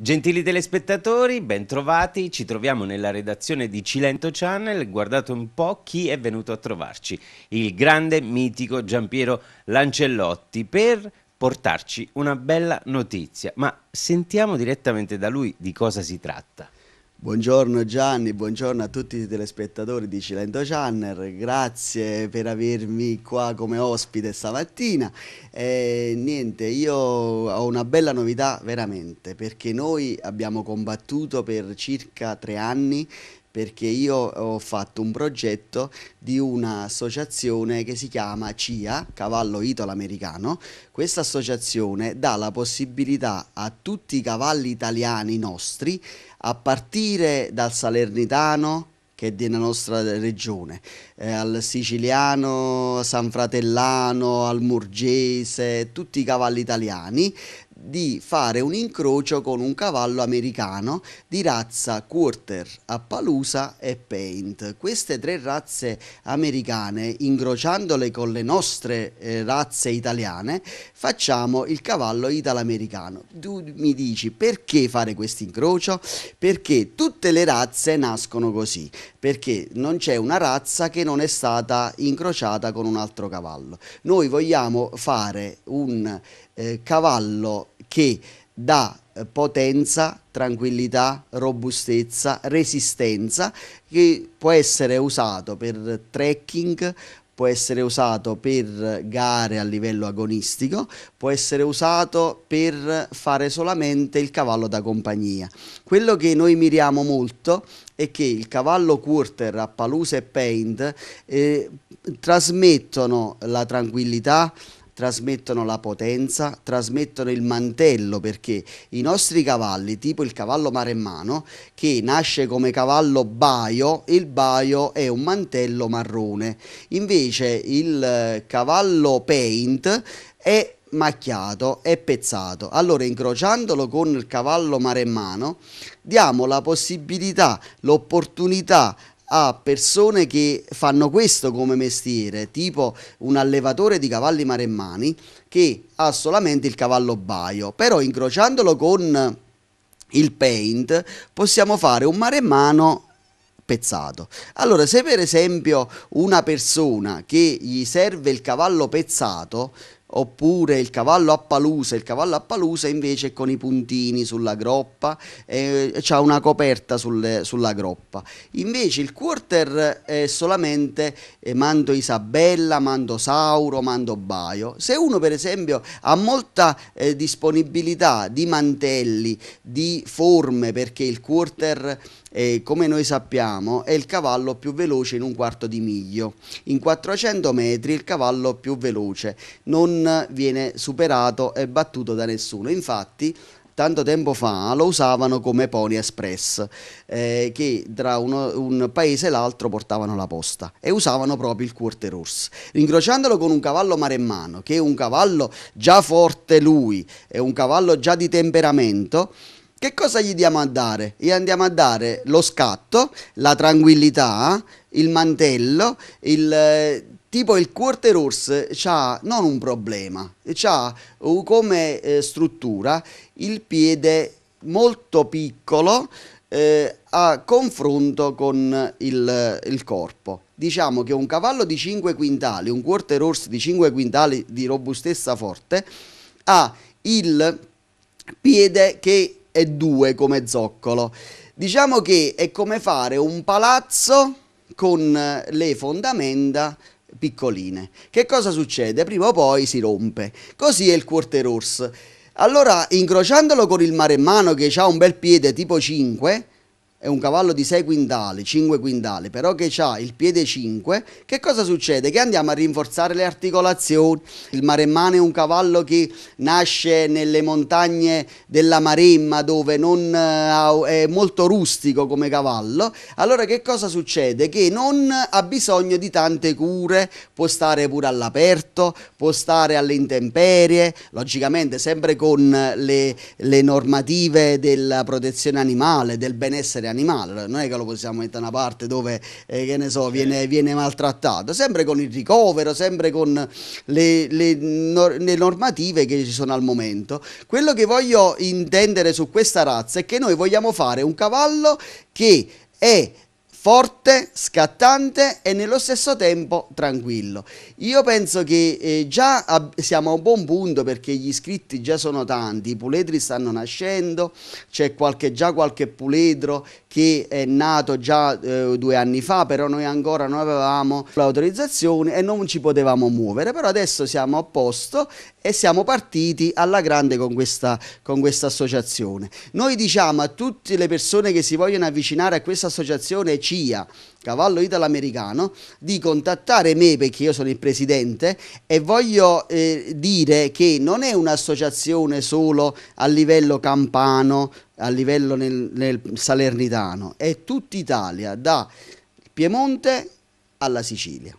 Gentili telespettatori, bentrovati, ci troviamo nella redazione di Cilento Channel, guardate un po' chi è venuto a trovarci, il grande mitico Giampiero Lancellotti per portarci una bella notizia, ma sentiamo direttamente da lui di cosa si tratta. Buongiorno Gianni, buongiorno a tutti i telespettatori di Cilento Channel, grazie per avermi qua come ospite stamattina. E niente, io ho una bella novità veramente perché noi abbiamo combattuto per circa tre anni perché io ho fatto un progetto di un'associazione che si chiama CIA, Cavallo Italo-Americano. Questa associazione dà la possibilità a tutti i cavalli italiani nostri, a partire dal Salernitano, che è della nostra regione, eh, al siciliano, sanfratellano, al murgese, tutti i cavalli italiani, di fare un incrocio con un cavallo americano di razza Quarter, Appalusa e Paint. Queste tre razze americane, incrociandole con le nostre eh, razze italiane, facciamo il cavallo italo-americano. Tu mi dici perché fare questo incrocio? Perché tutte le razze nascono così, perché non c'è una razza che non è stata incrociata con un altro cavallo. Noi vogliamo fare un eh, cavallo che dà eh, potenza, tranquillità, robustezza, resistenza che può essere usato per trekking, può essere usato per gare a livello agonistico, può essere usato per fare solamente il cavallo da compagnia. Quello che noi miriamo molto è che il cavallo quarter a paluse e paint eh, trasmettono la tranquillità, trasmettono la potenza, trasmettono il mantello perché i nostri cavalli, tipo il cavallo maremmano che nasce come cavallo baio, il baio è un mantello marrone, invece il eh, cavallo paint è macchiato e pezzato. Allora incrociandolo con il cavallo maremmano diamo la possibilità, l'opportunità a persone che fanno questo come mestiere, tipo un allevatore di cavalli maremmani che ha solamente il cavallo baio, però incrociandolo con il paint possiamo fare un maremmano pezzato. Allora, se per esempio una persona che gli serve il cavallo pezzato oppure il cavallo a palusa, il cavallo a palusa invece con i puntini sulla groppa, eh, ha una coperta sul, sulla groppa. Invece il quarter è solamente eh, mando Isabella, mando Sauro, mando Baio. Se uno per esempio ha molta eh, disponibilità di mantelli, di forme, perché il quarter eh, come noi sappiamo, è il cavallo più veloce in un quarto di miglio. In 400 metri il cavallo più veloce non viene superato e battuto da nessuno. Infatti, tanto tempo fa lo usavano come Pony Express, eh, che tra uno, un paese e l'altro portavano la posta e usavano proprio il Quarter Horse. Incrociandolo con un cavallo maremmano, che è un cavallo già forte lui, è un cavallo già di temperamento, che cosa gli diamo a dare? Gli andiamo a dare lo scatto, la tranquillità, il mantello, il, eh, tipo il quarter horse ha non un problema, ha eh, come eh, struttura il piede molto piccolo eh, a confronto con il, eh, il corpo diciamo che un cavallo di 5 quintali, un quarter horse di 5 quintali di robustezza forte, ha il piede che e 2 come zoccolo. Diciamo che è come fare un palazzo con eh, le fondamenta piccoline. Che cosa succede? Prima o poi si rompe. Così è il quarter horse. Allora, incrociandolo con il mare in mano che ha un bel piede tipo 5, è un cavallo di 6 quintali, 5 quintali, però che ha il piede 5, che cosa succede? Che andiamo a rinforzare le articolazioni. Il maremmano è un cavallo che nasce nelle montagne della Maremma dove non, eh, è molto rustico come cavallo. Allora che cosa succede? Che non ha bisogno di tante cure, può stare pure all'aperto, può stare alle intemperie, logicamente sempre con le, le normative della protezione animale, del benessere benessere animale, non è che lo possiamo mettere da una parte dove, eh, che ne so, eh. viene, viene, maltrattato, sempre con il ricovero, sempre con le, le, no, le normative che ci sono al momento. Quello che voglio intendere su questa razza è che noi vogliamo fare un cavallo che è forte, scattante e nello stesso tempo tranquillo. Io penso che eh, già siamo a un buon punto perché gli iscritti già sono tanti, i puledri stanno nascendo, c'è qualche, già qualche puledro che è nato già eh, due anni fa, però noi ancora non avevamo l'autorizzazione e non ci potevamo muovere, però adesso siamo a posto e siamo partiti alla grande con questa, con questa associazione. Noi diciamo a tutte le persone che si vogliono avvicinare a questa associazione ci Via, cavallo italo-americano, di contattare me perché io sono il presidente e voglio eh, dire che non è un'associazione solo a livello campano, a livello nel, nel salernitano, è tutta Italia, da Piemonte alla Sicilia.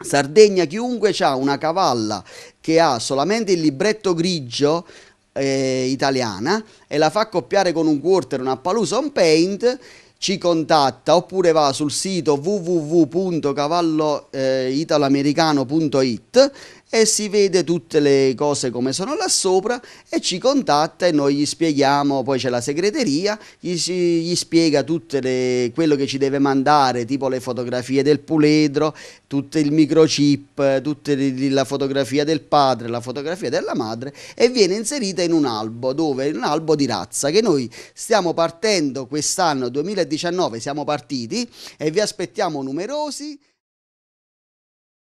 Sardegna chiunque ha una cavalla che ha solamente il libretto grigio eh, italiana e la fa accoppiare con un quarter, una palusa, un paint ci contatta oppure va sul sito www.cavalloitalamericano.it e si vede tutte le cose come sono là sopra e ci contatta e noi gli spieghiamo, poi c'è la segreteria, gli, gli spiega tutto quello che ci deve mandare, tipo le fotografie del puledro, tutto il microchip, tutta la fotografia del padre, la fotografia della madre e viene inserita in un albo, dove in un albo di razza che noi stiamo partendo quest'anno 2019, siamo partiti e vi aspettiamo numerosi.